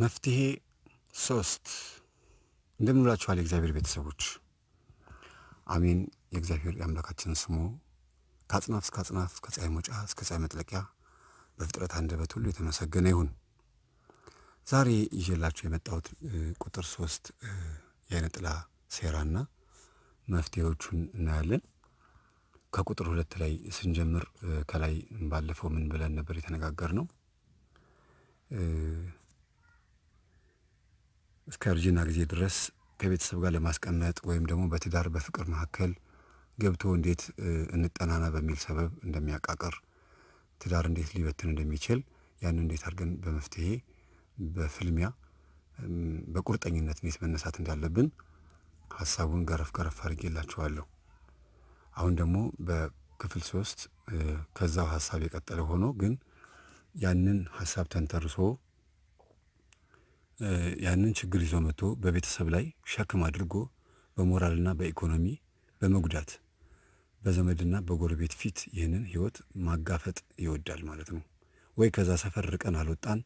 መፍትሄ ሶስት እንደምንላችኋል የእግዚአብሔር ቤተሰቦች አሜን። የእግዚአብሔር የአምላካችን ስሙ ከአጽናፍ እስከ አጽናፍ ከፀሐይ መውጫ እስከ ፀሐይ መጥለቂያ በፍጥረት አንደበት ሁሉ የተመሰገነ ይሁን። ዛሬ ይዤላችሁ የመጣሁት ቁጥር ሶስት የዓይነ ጥላ ሴራና መፍትሄዎቹን እናያለን። ከቁጥር ሁለት ላይ ስንጀምር ከላይ ባለፈው ምን ብለን ነበር የተነጋገር ነው? እስከ እርጅና ጊዜ ድረስ ከቤተሰብ ጋር ለማስቀመጥ ወይም ደግሞ በትዳር በፍቅር መካከል ገብቶ እንዴት እንጠናና በሚል ሰበብ እንደሚያቃቅር ትዳር እንዴት ሊበትን እንደሚችል ያን እንዴት አድርገን በመፍትሄ በፍልሚያ በቁርጠኝነት እንዴት መነሳት እንዳለብን ሀሳቡን ገረፍ ገረፍ አድርጌላችኋለሁ። አሁን ደግሞ በክፍል ሶስት ከዛው ሀሳብ የቀጠለ ሆኖ ግን ያንን ሀሳብ ተንተርሶ ያንን ችግር ይዞ መጥቶ በቤተሰብ ላይ ሸክም አድርጎ በሞራልና በኢኮኖሚ በመጉዳት በዘመድና በጎረቤት ፊት ይህንን ህይወት ማጋፈጥ ይወዳል ማለት ነው። ወይ ከዛ ሰፈር ርቀን አልወጣን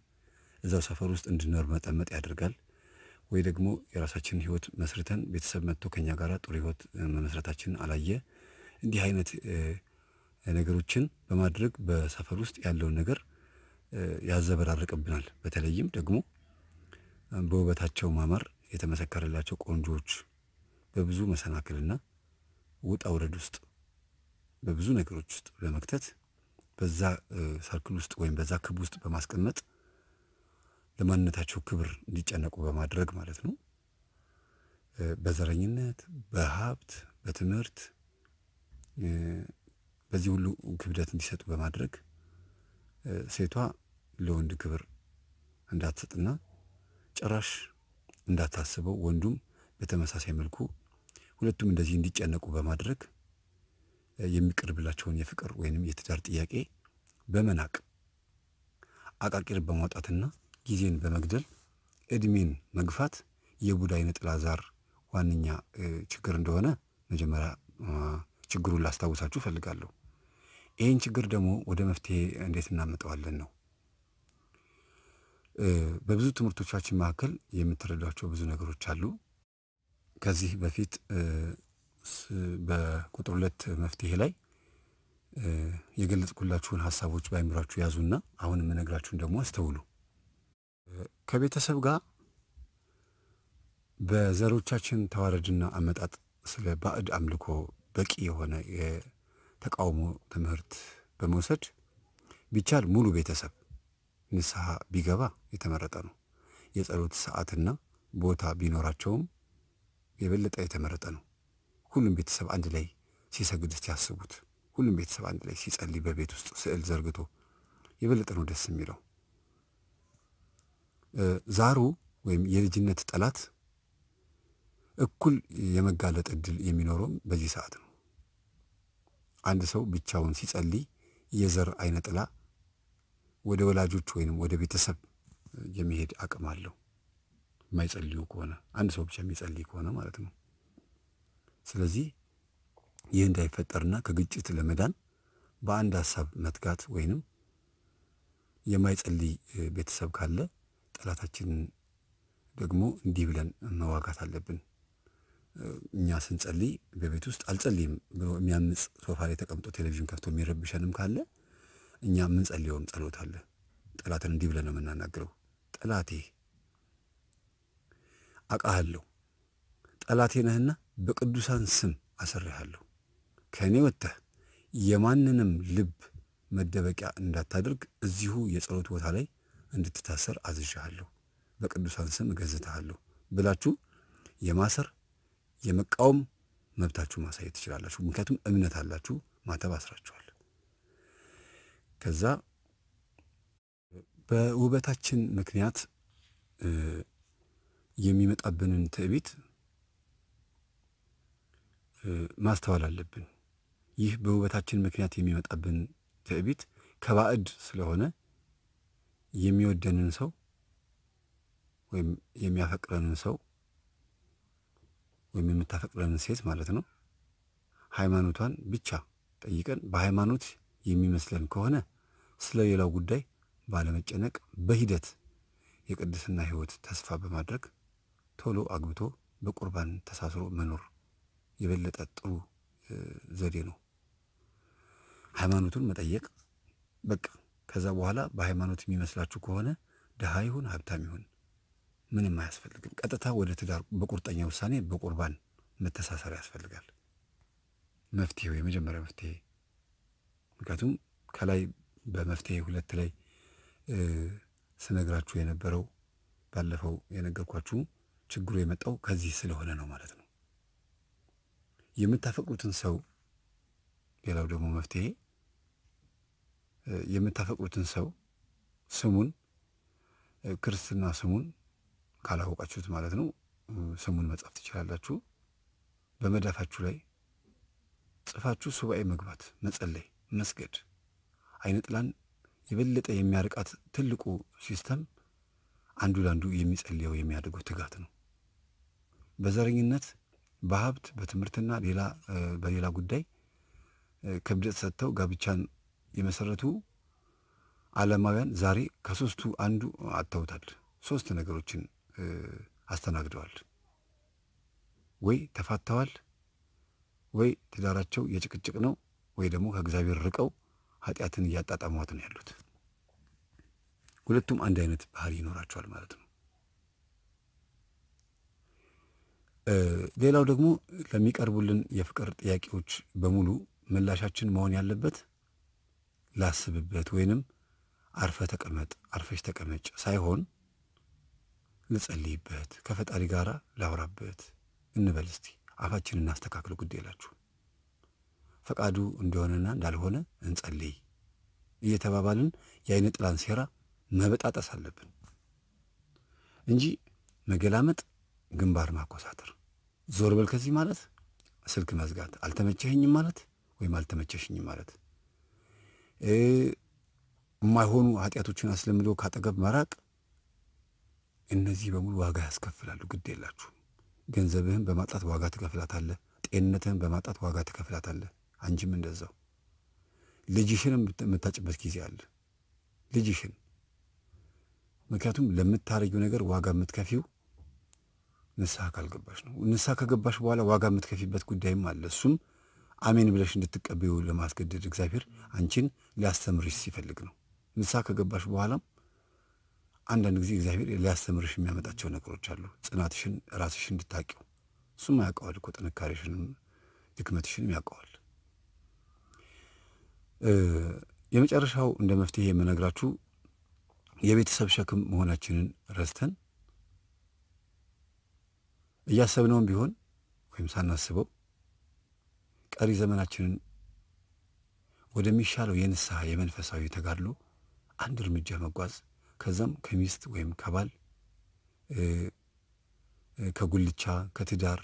እዛው ሰፈር ውስጥ እንድኖር መጠመጥ ያደርጋል። ወይ ደግሞ የራሳችንን ህይወት መስርተን ቤተሰብ መጥቶ ከኛ ጋር ጥሩ ህይወት መመስረታችን አላየ። እንዲህ አይነት ነገሮችን በማድረግ በሰፈር ውስጥ ያለውን ነገር ያዘበራርቅብናል። በተለይም ደግሞ በውበታቸው ማማር የተመሰከረላቸው ቆንጆዎች በብዙ መሰናክልና ውጣ ውረድ ውስጥ በብዙ ነገሮች ውስጥ በመክተት በዛ ሰርክል ውስጥ ወይም በዛ ክብ ውስጥ በማስቀመጥ ለማንነታቸው ክብር እንዲጨነቁ በማድረግ ማለት ነው። በዘረኝነት፣ በሀብት፣ በትምህርት በዚህ ሁሉ ክብደት እንዲሰጡ በማድረግ ሴቷ ለወንድ ክብር እንዳትሰጥና ጭራሽ እንዳታስበው ወንዱም በተመሳሳይ መልኩ ሁለቱም እንደዚህ እንዲጨነቁ በማድረግ የሚቀርብላቸውን የፍቅር ወይንም የትዳር ጥያቄ በመናቅ አቃቂር በማውጣትና ጊዜን በመግደል እድሜን መግፋት የቡዳይ ነጠላ ዛር ዋነኛ ችግር እንደሆነ መጀመሪያ ችግሩን ላስታውሳችሁ እፈልጋለሁ። ይህን ችግር ደግሞ ወደ መፍትሄ እንዴት እናመጣዋለን ነው። በብዙ ትምህርቶቻችን መካከል የምትረዷቸው ብዙ ነገሮች አሉ። ከዚህ በፊት በቁጥር ሁለት መፍትሄ ላይ የገለጽኩላችሁን ሀሳቦች ባይምራችሁ ያዙና አሁን የምነግራችሁን ደግሞ አስተውሉ። ከቤተሰብ ጋር በዘሮቻችን ተዋረድና አመጣጥ ስለ ባዕድ አምልኮ በቂ የሆነ የተቃውሞ ትምህርት በመውሰድ ቢቻል ሙሉ ቤተሰብ ንስሐ ቢገባ የተመረጠ ነው። የጸሎት ሰዓትና ቦታ ቢኖራቸውም የበለጠ የተመረጠ ነው። ሁሉም ቤተሰብ አንድ ላይ ሲሰግድ እስቲ ያስቡት። ሁሉም ቤተሰብ አንድ ላይ ሲጸልይ በቤት ውስጥ ስዕል ዘርግቶ የበለጠ ነው ደስ የሚለው። ዛሩ ወይም የልጅነት ጠላት እኩል የመጋለጥ እድል የሚኖረውም በዚህ ሰዓት ነው። አንድ ሰው ብቻውን ሲጸልይ የዘር አይነ ጥላ ወደ ወላጆች ወይንም ወደ ቤተሰብ የሚሄድ አቅም አለው። የማይጸልዩ ከሆነ አንድ ሰው ብቻ የሚጸልይ ከሆነ ማለት ነው። ስለዚህ ይህ እንዳይፈጠርና ከግጭት ለመዳን በአንድ ሀሳብ መትጋት ወይንም የማይጸልይ ቤተሰብ ካለ ጠላታችንን ደግሞ እንዲህ ብለን መዋጋት አለብን። እኛ ስንጸልይ በቤት ውስጥ አልጸልይም ብሎ የሚያምጽ ሶፋ ላይ ተቀምጦ ቴሌቪዥን ከፍቶ የሚረብሸንም ካለ እኛ የምንጸልየውም ጸሎት አለ። ጠላትን እንዲህ ብለን ነው የምናናግረው፣ ጠላቴ አቃሃለሁ፣ ጠላቴ ነህና በቅዱሳን ስም አሰርሃለሁ፣ ከእኔ ወጥተህ የማንንም ልብ መደበቂያ እንዳታደርግ እዚሁ የጸሎት ቦታ ላይ እንድትታሰር አዝዣሃለሁ፣ በቅዱሳን ስም እገዝትሃለሁ ብላችሁ የማሰር የመቃወም መብታችሁ ማሳየት ትችላላችሁ። ምክንያቱም እምነት አላችሁ፣ ማተብ አስራችኋል። ከዛ በውበታችን ምክንያት የሚመጣብንን ትዕቢት ማስተዋል አለብን። ይህ በውበታችን ምክንያት የሚመጣብን ትዕቢት ከባዕድ ስለሆነ የሚወደንን ሰው ወይም የሚያፈቅረንን ሰው ወይም የምታፈቅረንን ሴት ማለት ነው ሃይማኖቷን ብቻ ጠይቀን በሃይማኖት የሚመስለን ከሆነ ስለ ሌላው ጉዳይ ባለመጨነቅ በሂደት የቅድስና ሕይወት ተስፋ በማድረግ ቶሎ አግብቶ በቁርባን ተሳስሮ መኖር የበለጠ ጥሩ ዘዴ ነው። ሃይማኖቱን መጠየቅ በቃ ከዛ በኋላ በሃይማኖት የሚመስላችሁ ከሆነ ድሃ ይሁን ሀብታም ይሁን ምንም አያስፈልግም። ቀጥታ ወደ ትዳር በቁርጠኛ ውሳኔ በቁርባን መተሳሰር ያስፈልጋል። መፍትሄው የመጀመሪያ መፍትሄ ምክንያቱም ከላይ በመፍትሄ ሁለት ላይ ስነግራችሁ የነበረው ባለፈው የነገርኳችሁ ችግሩ የመጣው ከዚህ ስለሆነ ነው ማለት ነው። የምታፈቅሩትን ሰው ሌላው ደግሞ መፍትሄ የምታፈቅሩትን ሰው ስሙን ክርስትና ስሙን ካላወቃችሁት ማለት ነው ስሙን መጻፍ ትችላላችሁ። በመዳፋችሁ ላይ ጽፋችሁ ሱባኤ መግባት መጸለይ መስገድ አይነ ጥላን የበለጠ የሚያርቃት ትልቁ ሲስተም አንዱ ለአንዱ የሚጸልየው የሚያደርገው ትጋት ነው። በዘረኝነት በሀብት በትምህርትና ሌላ በሌላ ጉዳይ ክብደት ሰጥተው ጋብቻን የመሰረቱ አለማውያን ዛሬ ከሶስቱ አንዱ አጥተውታል። ሶስት ነገሮችን አስተናግደዋል። ወይ ተፋተዋል፣ ወይ ትዳራቸው የጭቅጭቅ ነው፣ ወይ ደግሞ ከእግዚአብሔር ርቀው ኃጢአትን እያጣጣሟት ነው ያሉት። ሁለቱም አንድ አይነት ባህሪ ይኖራቸዋል ማለት ነው። ሌላው ደግሞ ለሚቀርቡልን የፍቅር ጥያቄዎች በሙሉ ምላሻችን መሆን ያለበት ላስብበት ወይንም አርፈ ተቀመጥ አርፈሽ ተቀመጭ ሳይሆን ልጸልይበት፣ ከፈጣሪ ጋር ላውራበት እንበል። እስቲ አፋችንን እናስተካክለው። ግድ የላችሁ ፈቃዱ እንደሆነና እንዳልሆነ እንጸልይ እየተባባልን የአይነ ጥላን ሴራ መበጣጠስ አለብን እንጂ መገላመጥ፣ ግንባር ማኮሳተር፣ ዞር በል ከዚህ ማለት፣ ስልክ መዝጋት፣ አልተመቸኝም ማለት ወይም አልተመቸሽኝም ማለት፣ የማይሆኑ ኃጢአቶችን አስለምዶ ካጠገብ መራቅ፣ እነዚህ በሙሉ ዋጋ ያስከፍላሉ። ግድ የላችሁ። ገንዘብህን በማጣት ዋጋ ትከፍላታለህ። ጤንነትህን በማጣት ዋጋ ትከፍላታለህ። አንቺም እንደዛው ልጅሽን የምታጭበት ጊዜ አለ። ልጅሽን ምክንያቱም ለምታረጊው ነገር ዋጋ የምትከፊው ንስሐ ካልገባሽ ነው። ንስሐ ከገባሽ በኋላ ዋጋ የምትከፊበት ጉዳይም አለ። እሱም አሜን ብለሽ እንድትቀበዩ ለማስገደድ እግዚአብሔር አንቺን ሊያስተምርሽ ሲፈልግ ነው። ንስሐ ከገባሽ በኋላም አንዳንድ ጊዜ እግዚአብሔር ሊያስተምርሽ የሚያመጣቸው ነገሮች አሉ። ጽናትሽን ራስሽን እንድታቂው እሱም ያውቀዋል እኮ ጥንካሬሽንም ድክመትሽንም ያውቀዋል። የመጨረሻው እንደ መፍትሄ የምነግራችሁ የቤተሰብ ሸክም መሆናችንን ረስተን እያሰብነውም ቢሆን ወይም ሳናስበው ቀሪ ዘመናችንን ወደሚሻለው የንስሐ የመንፈሳዊ ተጋድሎ አንድ እርምጃ መጓዝ ከዛም ከሚስት ወይም ከባል ከጉልቻ ከትዳር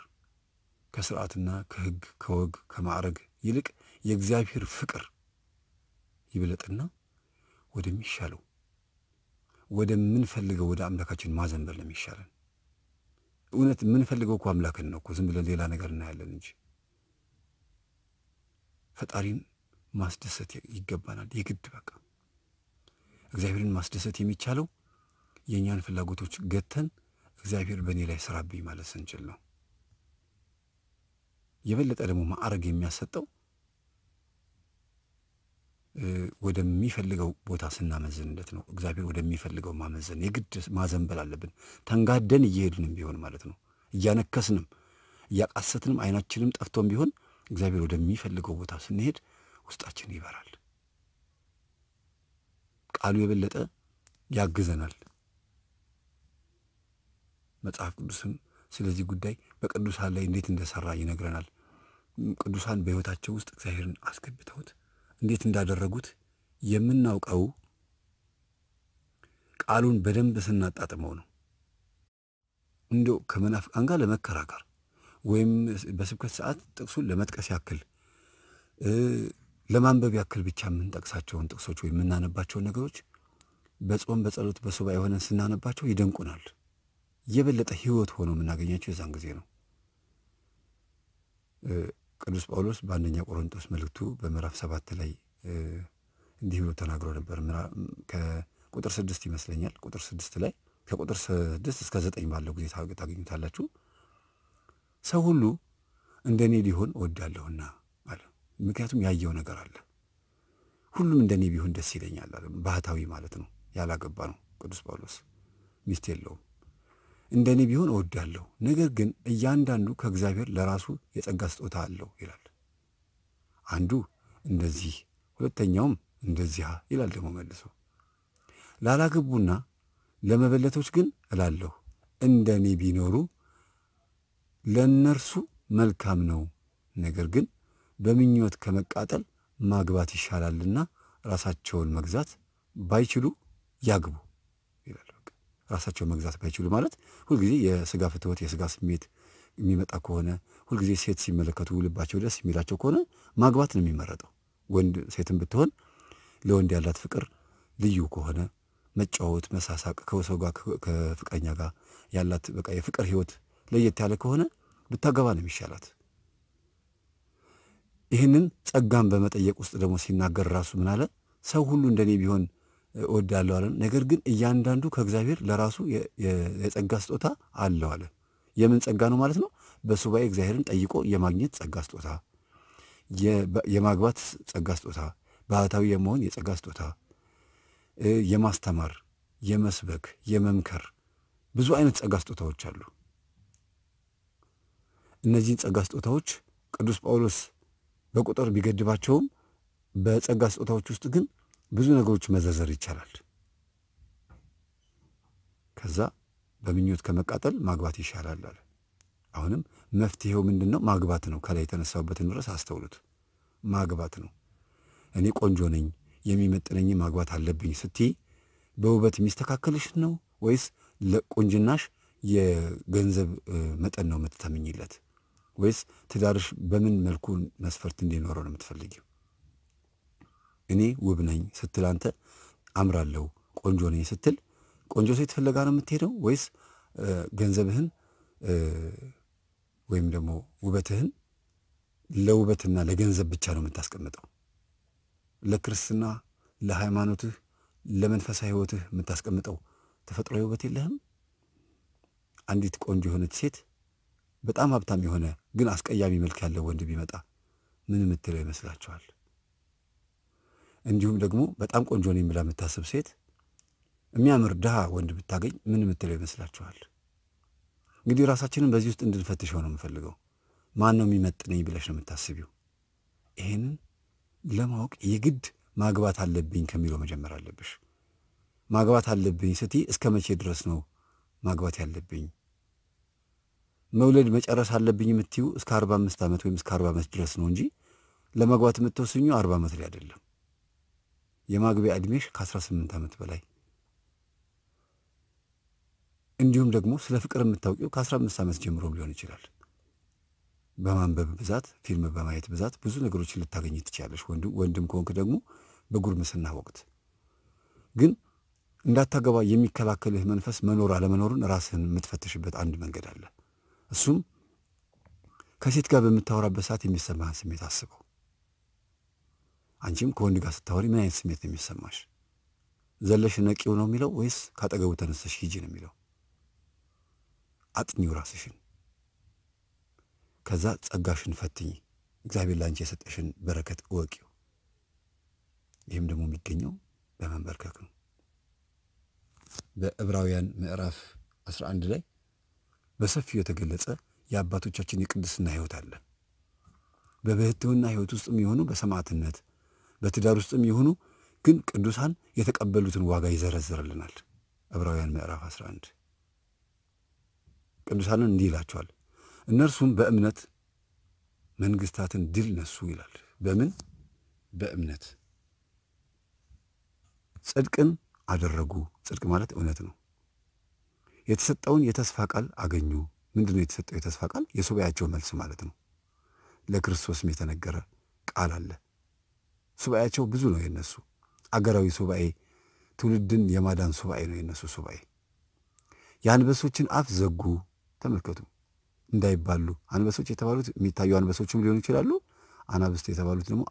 ከስርዓትና ከሕግ ከወግ ከማዕረግ ይልቅ የእግዚአብሔር ፍቅር ይብለጥና ወደሚሻለው ወደምንፈልገው ወደ አምላካችን ማዘንበር ነው የሚሻለን። እውነት የምንፈልገው እኮ አምላክን ነው እኮ ዝም ብለን ሌላ ነገር እናያለን እንጂ ፈጣሪን ማስደሰት ይገባናል። የግድ በቃ እግዚአብሔርን ማስደሰት የሚቻለው የእኛን ፍላጎቶች ገተን እግዚአብሔር በእኔ ላይ ስራብኝ ማለት ስንችል ነው። የበለጠ ደግሞ ማዕረግ የሚያሰጠው ወደሚፈልገው ቦታ ስናመዝንለት ነው እግዚአብሔር ወደሚፈልገው ማመዘን የግድ ማዘንበል አለብን። ተንጋደን እየሄድንም ቢሆን ማለት ነው እያነከስንም እያቃሰትንም አይናችንም ጠፍቶም ቢሆን እግዚአብሔር ወደሚፈልገው ቦታ ስንሄድ ውስጣችን ይበራል። ቃሉ የበለጠ ያግዘናል። መጽሐፍ ቅዱስም ስለዚህ ጉዳይ በቅዱሳን ላይ እንዴት እንደሰራ ይነግረናል። ቅዱሳን በሕይወታቸው ውስጥ እግዚአብሔርን አስገብተውት እንዴት እንዳደረጉት የምናውቀው ቃሉን በደንብ ስናጣጥመው ነው። እንዲያው ከመናፍቃን ጋር ለመከራከር ወይም በስብከት ሰዓት ጥቅሱን ለመጥቀስ ያክል ለማንበብ ያክል ብቻ የምንጠቅሳቸውን ጥቅሶች ወይም የምናነባቸውን ነገሮች በጾም በጸሎት በሱባ የሆነን ስናነባቸው ይደንቁናል። የበለጠ ህይወት ሆኖ የምናገኛቸው የዛን ጊዜ ነው። ቅዱስ ጳውሎስ በአንደኛ ቆሮንቶስ መልእክቱ በምዕራፍ ሰባት ላይ እንዲህ ብሎ ተናግሮ ነበር። ከቁጥር ስድስት ይመስለኛል ቁጥር ስድስት ላይ ከቁጥር ስድስት እስከ ዘጠኝ ባለው ጊዜ ታገኙታላችሁ። ሰው ሁሉ እንደ እኔ ሊሆን እወዳለሁና አለ። ምክንያቱም ያየው ነገር አለ። ሁሉም እንደ እኔ ቢሆን ደስ ይለኛል አለ። ባህታዊ ማለት ነው፣ ያላገባ ነው ቅዱስ ጳውሎስ ሚስት የለውም። እንደ እኔ ቢሆን እወዳለሁ፣ ነገር ግን እያንዳንዱ ከእግዚአብሔር ለራሱ የጸጋ ስጦታ አለው ይላል። አንዱ እንደዚህ ሁለተኛውም እንደዚህ ይላል። ደግሞ መልሶ ላላገቡና ለመበለቶች ግን እላለሁ እንደ እኔ ቢኖሩ ለእነርሱ መልካም ነው፣ ነገር ግን በምኞት ከመቃጠል ማግባት ይሻላልና ራሳቸውን መግዛት ባይችሉ ያግቡ። ራሳቸውን መግዛት ባይችሉ ማለት ሁልጊዜ የስጋ ፍትወት የስጋ ስሜት የሚመጣ ከሆነ ሁልጊዜ ሴት ሲመለከቱ ልባቸው ደስ የሚላቸው ከሆነ ማግባት ነው የሚመረጠው። ወንድ ሴትም ብትሆን ለወንድ ያላት ፍቅር ልዩ ከሆነ መጫወት፣ መሳሳቅ ከሰው ጋር ከፍቅረኛ ጋር ያላት በቃ የፍቅር ህይወት ለየት ያለ ከሆነ ብታገባ ነው የሚሻላት። ይህንን ጸጋን በመጠየቅ ውስጥ ደግሞ ሲናገር ራሱ ምን አለ? ሰው ሁሉ እንደኔ ቢሆን እወዳለሁ አለን። ነገር ግን እያንዳንዱ ከእግዚአብሔር ለራሱ የጸጋ ስጦታ አለው አለ። የምን ጸጋ ነው ማለት ነው? በሱባኤ እግዚአብሔርን ጠይቆ የማግኘት ጸጋ ስጦታ፣ የማግባት ጸጋ ስጦታ፣ ባህታዊ የመሆን የጸጋ ስጦታ፣ የማስተማር፣ የመስበክ፣ የመምከር ብዙ አይነት ጸጋ ስጦታዎች አሉ። እነዚህን ጸጋ ስጦታዎች ቅዱስ ጳውሎስ በቁጥር ቢገድባቸውም በጸጋ ስጦታዎች ውስጥ ግን ብዙ ነገሮች መዘርዘር ይቻላል። ከዛ በምኞት ከመቃጠል ማግባት ይሻላል አለ። አሁንም መፍትሄው ምንድን ነው? ማግባት ነው። ከላይ የተነሳውበትን ድረስ አስተውሉት። ማግባት ነው። እኔ ቆንጆ ነኝ፣ የሚመጥነኝ ማግባት አለብኝ ስትይ በውበት የሚስተካከልሽ ነው ወይስ ለቁንጅናሽ የገንዘብ መጠን ነው የምትተምኝለት? ወይስ ትዳርሽ በምን መልኩ መስፈርት እንዲኖረው ነው የምትፈልጊው? እኔ ውብ ነኝ ስትል አንተ አምራለሁ ቆንጆ ነኝ ስትል ቆንጆ ሴት ፍለጋ ነው የምትሄደው ወይስ ገንዘብህን ወይም ደግሞ ውበትህን ለውበትና ለገንዘብ ብቻ ነው የምታስቀምጠው? ለክርስትና፣ ለሃይማኖትህ፣ ለመንፈሳዊ ህይወትህ የምታስቀምጠው ተፈጥሯዊ ውበት የለህም? አንዲት ቆንጆ የሆነች ሴት በጣም ሀብታም የሆነ ግን አስቀያሚ መልክ ያለው ወንድ ቢመጣ ምን የምትለው ይመስላችኋል? እንዲሁም ደግሞ በጣም ቆንጆ ነኝ ብላ የምታስብ ሴት የሚያምር ድሃ ወንድ ብታገኝ ምን የምትለው ይመስላችኋል? እንግዲህ ራሳችንን በዚህ ውስጥ እንድንፈትሸው ነው የምፈልገው። ማን ነው የሚመጥነኝ ብለሽ ነው የምታስቢው? ይሄንን ለማወቅ የግድ ማግባት አለብኝ ከሚለው መጀመር አለብሽ። ማግባት አለብኝ ስቲ እስከ መቼ ድረስ ነው ማግባት ያለብኝ? መውለድ መጨረስ አለብኝ የምትዩ እስከ አርባ አምስት ዓመት ወይም እስከ አርባ ዓመት ድረስ ነው እንጂ ለማግባት የምትወስኙ አርባ ዓመት ላይ አይደለም። የማግቢያ ዕድሜሽ ከ18 ዓመት በላይ እንዲሁም ደግሞ ስለ ፍቅር የምታውቂው ከ15 ዓመት ጀምሮም ሊሆን ይችላል። በማንበብ ብዛት፣ ፊልም በማየት ብዛት ብዙ ነገሮችን ልታገኝ ትችላለሽ። ወንድም ከሆንክ ደግሞ በጉርምስና ወቅት ግን እንዳታገባ የሚከላከልህ መንፈስ መኖር አለመኖርን ራስህን የምትፈትሽበት አንድ መንገድ አለ። እሱም ከሴት ጋር በምታወራበት ሰዓት የሚሰማህን ስሜት አስበው። አንቺም ከወንድ ጋር ስታወሪ ምን አይነት ስሜት ነው የሚሰማሽ? ዘለሽ ነቂው ነው የሚለው ወይስ ካጠገቡ ተነሰሽ ሂጂ ነው የሚለው? አጥኚው ራስሽን። ከዛ ጸጋሽን ፈትኝ። እግዚአብሔር ለአንቺ የሰጠሽን በረከት እወቂው። ይህም ደግሞ የሚገኘው በመንበርከክ ነው። በዕብራውያን ምዕራፍ 11 ላይ በሰፊው የተገለጸ የአባቶቻችን የቅድስና ሕይወት አለ። በብህትውና ሕይወት ውስጥ የሚሆኑ በሰማዕትነት በትዳር ውስጥም ይሁኑ ግን ቅዱሳን የተቀበሉትን ዋጋ ይዘረዝርልናል። ዕብራውያን ምዕራፍ 11 ቅዱሳንን እንዲህ ይላቸዋል፣ እነርሱም በእምነት መንግስታትን ድል ነሱ ይላል። በምን በእምነት ጽድቅን አደረጉ። ጽድቅ ማለት እውነት ነው። የተሰጠውን የተስፋ ቃል አገኙ። ምንድነው የተሰጠው የተስፋ ቃል? የሱባኤያቸው መልስ ማለት ነው። ለክርስቶስም የተነገረ ቃል አለ። ሱባኤያቸው ብዙ ነው የነሱ አገራዊ ሱባኤ፣ ትውልድን የማዳን ሱባኤ ነው የነሱ ሱባኤ። የአንበሶችን አፍ ዘጉ። ተመልከቱ እንዳይባሉ አንበሶች የተባሉት የሚታዩ አንበሶችም ሊሆኑ ይችላሉ። አናብስት የተባሉት ደግሞ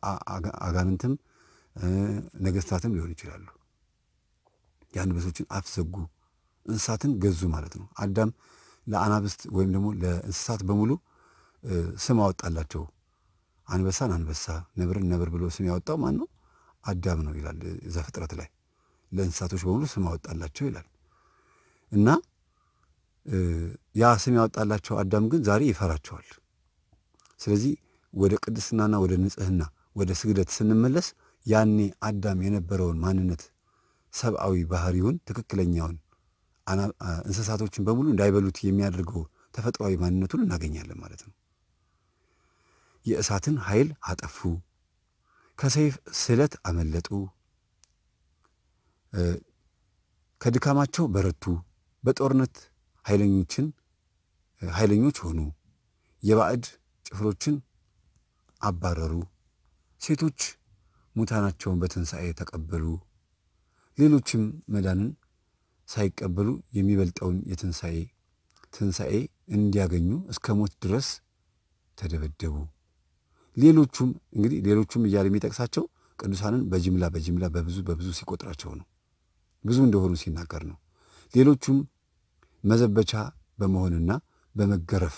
አጋንንትም ነገስታትም ሊሆኑ ይችላሉ። የአንበሶችን አፍ ዘጉ፣ እንስሳትን ገዙ ማለት ነው። አዳም ለአናብስት ወይም ደግሞ ለእንስሳት በሙሉ ስም አወጣላቸው አንበሳን አንበሳ ነብርን ነብር ብሎ ስም ያወጣው ማን ነው? አዳም ነው ይላል እዛ ፍጥረት ላይ ለእንስሳቶች በሙሉ ስም አወጣላቸው ይላል እና ያ ስም ያወጣላቸው አዳም ግን ዛሬ ይፈራቸዋል። ስለዚህ ወደ ቅድስናና ወደ ንጽህና ወደ ስግደት ስንመለስ ያኔ አዳም የነበረውን ማንነት ሰብአዊ ባህሪውን ትክክለኛውን እንስሳቶችን በሙሉ እንዳይበሉት የሚያደርገው ተፈጥሯዊ ማንነቱን እናገኛለን ማለት ነው። የእሳትን ኃይል አጠፉ፣ ከሰይፍ ስለት አመለጡ፣ ከድካማቸው በረቱ፣ በጦርነት ኃይለኞችን ኃይለኞች ሆኑ፣ የባዕድ ጭፍሮችን አባረሩ፣ ሴቶች ሙታናቸውን በትንሣኤ ተቀበሉ፣ ሌሎችም መዳንን ሳይቀበሉ የሚበልጠውን የትንሣኤ ትንሣኤ እንዲያገኙ እስከ ሞት ድረስ ተደበደቡ። ሌሎቹም እንግዲህ ሌሎቹም እያለ የሚጠቅሳቸው ቅዱሳንን በጅምላ በጅምላ በብዙ በብዙ ሲቆጥራቸው ነው፣ ብዙ እንደሆኑ ሲናገር ነው። ሌሎቹም መዘበቻ በመሆንና በመገረፍ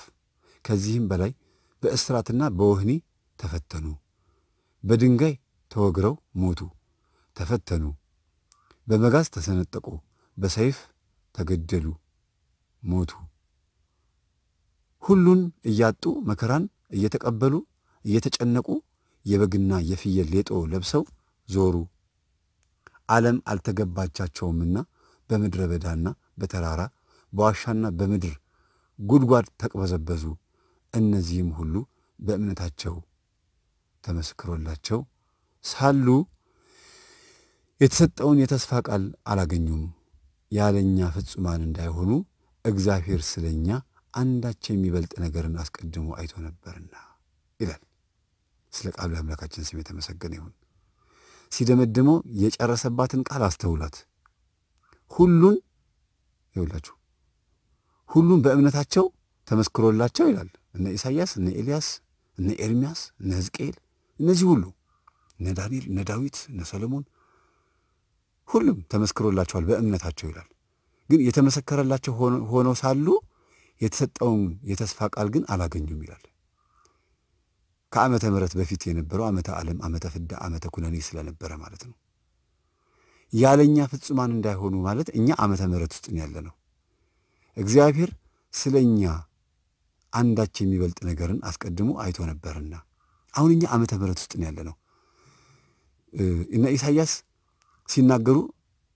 ከዚህም በላይ በእስራትና በወህኒ ተፈተኑ፣ በድንጋይ ተወግረው ሞቱ፣ ተፈተኑ፣ በመጋዝ ተሰነጠቁ፣ በሰይፍ ተገደሉ፣ ሞቱ። ሁሉን እያጡ መከራን እየተቀበሉ እየተጨነቁ የበግና የፍየል ሌጦ ለብሰው ዞሩ። ዓለም አልተገባቻቸውምና በምድረ በዳና በተራራ በዋሻና በምድር ጉድጓድ ተቅበዘበዙ። እነዚህም ሁሉ በእምነታቸው ተመስክሮላቸው ሳሉ የተሰጠውን የተስፋ ቃል አላገኙም። ያለኛ ፍጹማን እንዳይሆኑ እግዚአብሔር ስለኛ አንዳች የሚበልጥ ነገርን አስቀድሞ አይቶ ነበርና ይላል። ስለ ቃሉ የአምላካችን ስም የተመሰገነ ይሁን። ሲደመድመው የጨረሰባትን ቃል አስተውላት። ሁሉን ይውላችሁ ሁሉን በእምነታቸው ተመስክሮላቸው ይላል። እነ ኢሳይያስ፣ እነ ኤልያስ፣ እነ ኤርሚያስ፣ እነ ሕዝቅኤል እነዚህ ሁሉ እነ ዳንኤል፣ እነ ዳዊት፣ እነ ሰሎሞን ሁሉም ተመስክሮላቸዋል በእምነታቸው ይላል። ግን የተመሰከረላቸው ሆነው ሳሉ የተሰጠውን የተስፋ ቃል ግን አላገኙም ይላል። ከዓመተ ምሕረት በፊት የነበረው ዓመተ ዓለም፣ ዓመተ ፍዳ፣ ዓመተ ኩነኔ ስለነበረ ማለት ነው። ያለኛ ፍጹማን እንዳይሆኑ ማለት እኛ ዓመተ ምሕረት ውስጥ ያለ ነው። እግዚአብሔር ስለ እኛ አንዳች የሚበልጥ ነገርን አስቀድሞ አይቶ ነበርና አሁን እኛ ዓመተ ምሕረት ውስጥ ያለ ነው እና ኢሳያስ ሲናገሩ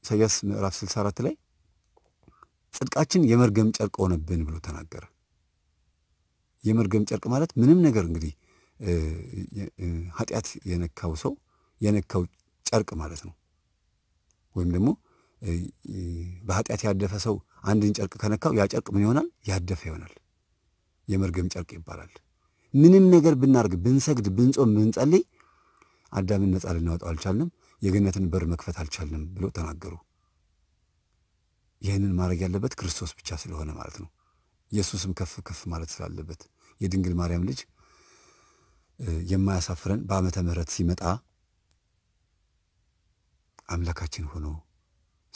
ኢሳያስ ምዕራፍ 64 ላይ ጽድቃችን የመርገም ጨርቅ ሆነብን ብሎ ተናገረ። የመርገም ጨርቅ ማለት ምንም ነገር እንግዲህ ኃጢአት የነካው ሰው የነካው ጨርቅ ማለት ነው። ወይም ደግሞ በኃጢአት ያደፈ ሰው አንድን ጨርቅ ከነካው ያ ጨርቅ ምን ይሆናል? ያደፈ ይሆናል። የመርገም ጨርቅ ይባላል። ምንም ነገር ብናርግ፣ ብንሰግድ፣ ብንጾም፣ ብንጸልይ አዳምን ነፃ ልናወጣው አልቻልንም፣ የገነትን በር መክፈት አልቻልንም ብሎ ተናገሩ። ይህንን ማድረግ ያለበት ክርስቶስ ብቻ ስለሆነ ማለት ነው። ኢየሱስም ከፍ ከፍ ማለት ስላለበት የድንግል ማርያም ልጅ የማያሳፍረን በዓመተ ምሕረት ሲመጣ አምላካችን ሆኖ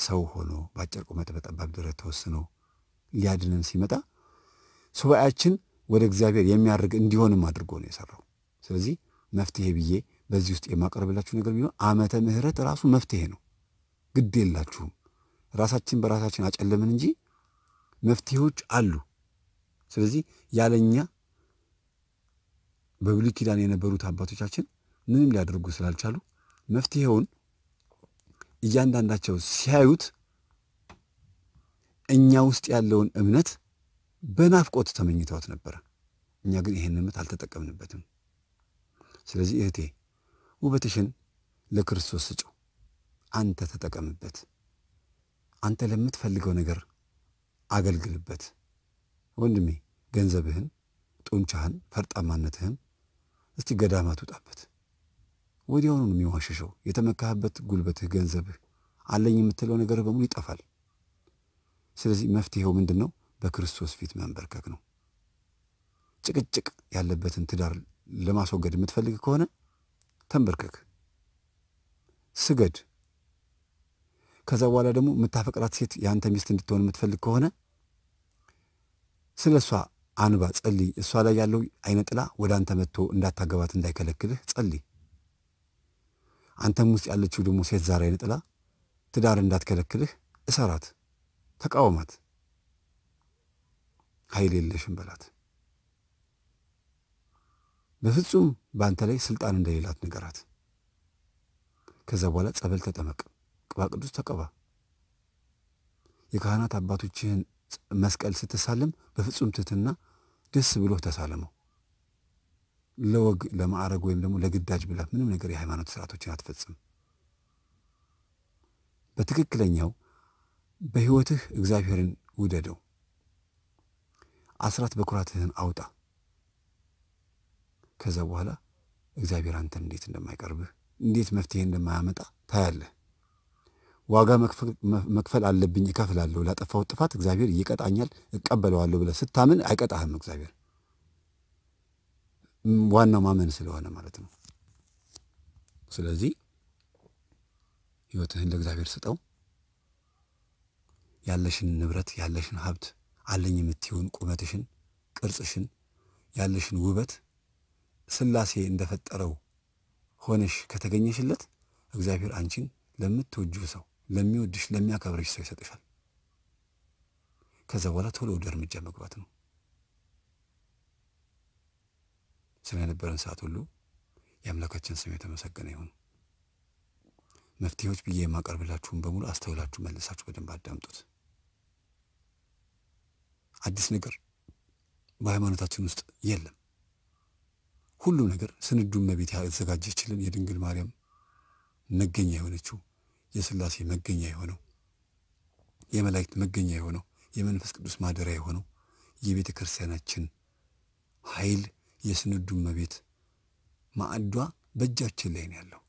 ሰው ሆኖ በአጭር ቁመት በጠባብ ደረት ተወስኖ ሊያድነን ሲመጣ ሱባኤያችን ወደ እግዚአብሔር የሚያደርግ እንዲሆንም አድርጎ ነው የሰራው። ስለዚህ መፍትሄ ብዬ በዚህ ውስጥ የማቀርብላችሁ ነገር ቢሆን ዓመተ ምሕረት ራሱ መፍትሄ ነው። ግድ የላችሁም። ራሳችን በራሳችን አጨለምን እንጂ መፍትሄዎች አሉ። ስለዚህ ያለኛ በብሉይ ኪዳን የነበሩት አባቶቻችን ምንም ሊያደርጉ ስላልቻሉ መፍትሄውን እያንዳንዳቸው ሲያዩት እኛ ውስጥ ያለውን እምነት በናፍቆት ተመኝተውት ነበረ። እኛ ግን ይህን እምነት አልተጠቀምንበትም። ስለዚህ እህቴ ውበትሽን ለክርስቶስ ስጪው፣ አንተ ተጠቀምበት፣ አንተ ለምትፈልገው ነገር አገልግልበት። ወንድሜ ገንዘብህን፣ ጡንቻህን፣ ፈርጣማነትህን እስቲ ገዳማት ውጣበት። ወዲያውኑ ነው የሚዋሸሸው። የተመካህበት ጉልበትህ፣ ገንዘብህ፣ አለኝ የምትለው ነገር በሙሉ ይጠፋል። ስለዚህ መፍትሄው ምንድን ነው? በክርስቶስ ፊት መንበርከክ ነው። ጭቅጭቅ ያለበትን ትዳር ለማስወገድ የምትፈልግ ከሆነ ተንበርከክ፣ ስገድ። ከዛ በኋላ ደግሞ የምታፈቅራት ሴት የአንተ ሚስት እንድትሆን የምትፈልግ ከሆነ ስለ እሷ አንባ ጸልይ። እሷ ላይ ያለው አይነ ጥላ ወደ አንተ መጥቶ እንዳታገባት እንዳይከለክልህ ጸልይ። አንተም ውስጥ ያለችው ደግሞ ሴት ዛር አይነ ጥላ ትዳር እንዳትከለክልህ እሰራት፣ ተቃወማት፣ ኃይል የለሽም በላት። በፍጹም በአንተ ላይ ስልጣን እንደሌላት ነገራት። ከዛ በኋላ ጸበል ተጠመቅ፣ ቅባ ቅዱስ ተቀባ፣ የካህናት አባቶችህን መስቀል ስትሳለም በፍጹም ትትና ደስ ብሎ ተሳለመው። ለወግ ለማዕረግ ወይም ደግሞ ለግዳጅ ብላ ምንም ነገር የሃይማኖት ስርዓቶችን አትፈጽም። በትክክለኛው በህይወትህ እግዚአብሔርን ውደደው። አስራት በኩራትህን አውጣ። ከዛ በኋላ እግዚአብሔር አንተን እንዴት እንደማይቀርብህ እንዴት መፍትሄ እንደማያመጣ ታያለህ። ዋጋ መክፈል አለብኝ እከፍላለሁ። ላጠፋሁት ጥፋት እግዚአብሔር ይቀጣኛል፣ እቀበለዋለሁ ብለህ ስታምን አይቀጣህም እግዚአብሔር። ዋናው ማመን ስለሆነ ማለት ነው። ስለዚህ ህይወትህን ለእግዚአብሔር ስጠው። ያለሽን ንብረት ያለሽን ሀብት አለኝ የምትሆን ቁመትሽን፣ ቅርጽሽን፣ ያለሽን ውበት ስላሴ እንደፈጠረው ሆነሽ ከተገኘሽለት እግዚአብሔር አንቺን ለምትወጁ ሰው ለሚወድሽ ለሚያከብርሽ ሰው ይሰጥሻል። ከዛ በኋላ ቶሎ ወደ እርምጃ መግባት ነው። ስለነበረን ሰዓት ሁሉ የአምላካችን ስም የተመሰገነ ይሁን። መፍትሄዎች ብዬ የማቀርብላችሁን በሙሉ አስተውላችሁ መልሳችሁ በደንብ አዳምጡት። አዲስ ነገር በሃይማኖታችን ውስጥ የለም። ሁሉም ነገር ስንዱ እመቤት ያዘጋጀችልን የድንግል ማርያም መገኛ የሆነችው የስላሴ መገኛ የሆነው የመላእክት መገኛ የሆነው የመንፈስ ቅዱስ ማደሪያ የሆነው የቤተ ክርስቲያናችን ኃይል የስንዱ መቤት ማዕዷ በእጃችን ላይ ነው ያለው።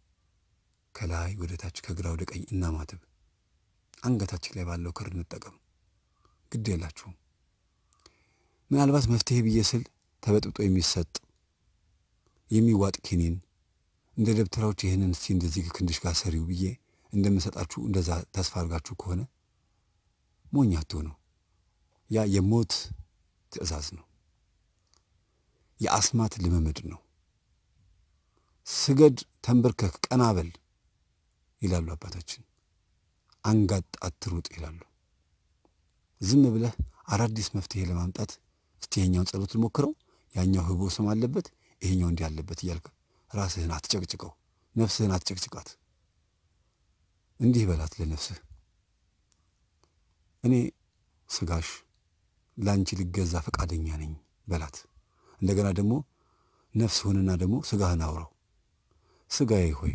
ከላይ ወደ ታች ከግራ ወደ ቀኝ እናማትብ። አንገታችን ላይ ባለው ክር እንጠቀም። ግድ የላችሁም። ምናልባት መፍትሄ ብዬ ስል ተበጥብጦ የሚሰጥ የሚዋጥ ኪኒን እንደ ደብተራዎች ይህንን እስቲ እንደዚህ ከክንድሽ ጋር ሰሪው ብዬ እንደምሰጣችሁ እንደዛ ተስፋ አድርጋችሁ ከሆነ ሞኛቶ አትሆኑ። ያ የሞት ትእዛዝ ነው። የአስማት ልምምድ ነው። ስገድ፣ ተንበርከክ፣ ቀና በል ይላሉ አባታችን። አንጋጥ አትሩጥ ይላሉ። ዝም ብለህ አዳዲስ መፍትሄ ለማምጣት እስቲ ይሄኛውን ጸሎት ልሞክረው፣ ያኛው ህቦ ስም አለበት፣ ይሄኛው እንዲህ አለበት እያልክ ራስህን አትጨቅጭቀው፣ ነፍስህን አትጨቅጭቃት። እንዲህ በላት ለነፍስህ እኔ ስጋሽ ለአንቺ ልገዛ ፈቃደኛ ነኝ በላት። እንደገና ደግሞ ነፍስህንና ደግሞ ስጋህን አውረው ስጋዬ ሆይ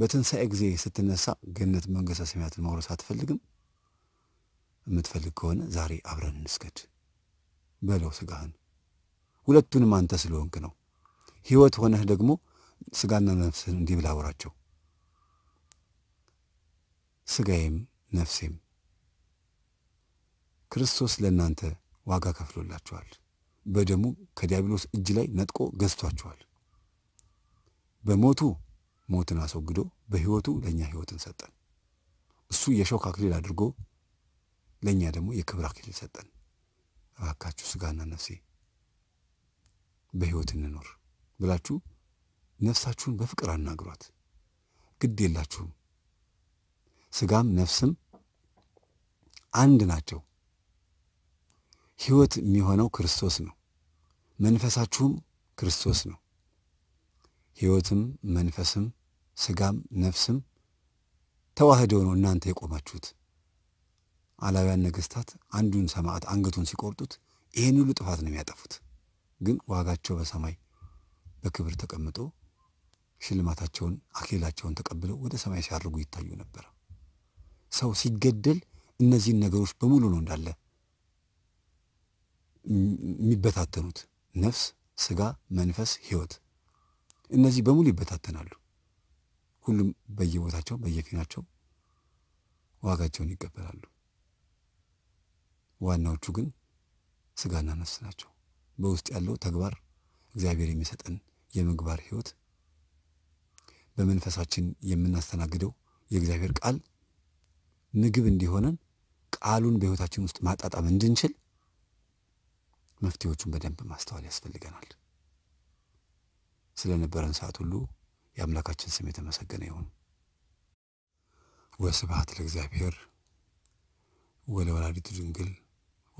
በትንሣኤ ጊዜ ስትነሳ ገነት መንግሥተ ሰማያትን መውረስ አትፈልግም? የምትፈልግ ከሆነ ዛሬ አብረን እንስገድ በለው ስጋህን። ሁለቱንም አንተ ስለሆንክ ነው። ሕይወት ሆነህ ደግሞ ስጋና ነፍስህን እንዲህ ብላ አውራቸው። ሥጋዬም ነፍሴም። ክርስቶስ ለእናንተ ዋጋ ከፍሎላችኋል። በደሙ ከዲያብሎስ እጅ ላይ ነጥቆ ገዝቷችኋል። በሞቱ ሞትን አስወግዶ በሕይወቱ ለእኛ ሕይወትን ሰጠን። እሱ የሾክ አክሊል አድርጎ ለእኛ ደግሞ የክብር አክሊል ሰጠን። እባካችሁ ሥጋና ነፍሴ በሕይወት እንኖር ብላችሁ ነፍሳችሁን በፍቅር አናግሯት። ግድ የላችሁም። ስጋም ነፍስም አንድ ናቸው። ሕይወት የሚሆነው ክርስቶስ ነው። መንፈሳችሁም ክርስቶስ ነው። ሕይወትም መንፈስም ስጋም ነፍስም ተዋህደው ነው እናንተ የቆማችሁት። አላውያን ነገሥታት አንዱን ሰማዕት አንገቱን ሲቆርጡት ይህን ሁሉ ጥፋት ነው የሚያጠፉት። ግን ዋጋቸው በሰማይ በክብር ተቀምጦ ሽልማታቸውን አክሊላቸውን ተቀብለው ወደ ሰማይ ሲያርጉ ይታዩ ነበር። ሰው ሲገደል እነዚህን ነገሮች በሙሉ ነው እንዳለ የሚበታተኑት። ነፍስ፣ ስጋ፣ መንፈስ፣ ህይወት እነዚህ በሙሉ ይበታተናሉ። ሁሉም በየቦታቸው በየፊናቸው ዋጋቸውን ይቀበላሉ። ዋናዎቹ ግን ስጋና ነፍስ ናቸው። በውስጥ ያለው ተግባር እግዚአብሔር የሚሰጠን የምግባር ህይወት በመንፈሳችን የምናስተናግደው የእግዚአብሔር ቃል ምግብ እንዲሆነን ቃሉን በሕይወታችን ውስጥ ማጣጣም እንድንችል መፍትሄዎቹን በደንብ ማስተዋል ያስፈልገናል። ስለነበረን ሰዓት ሁሉ የአምላካችን ስም የተመሰገነ ይሁን። ወስብሐት ለእግዚአብሔር ወለወላዲቱ ድንግል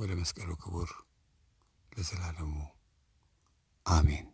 ወለመስቀሉ ክቡር ለዘላለሙ አሜን።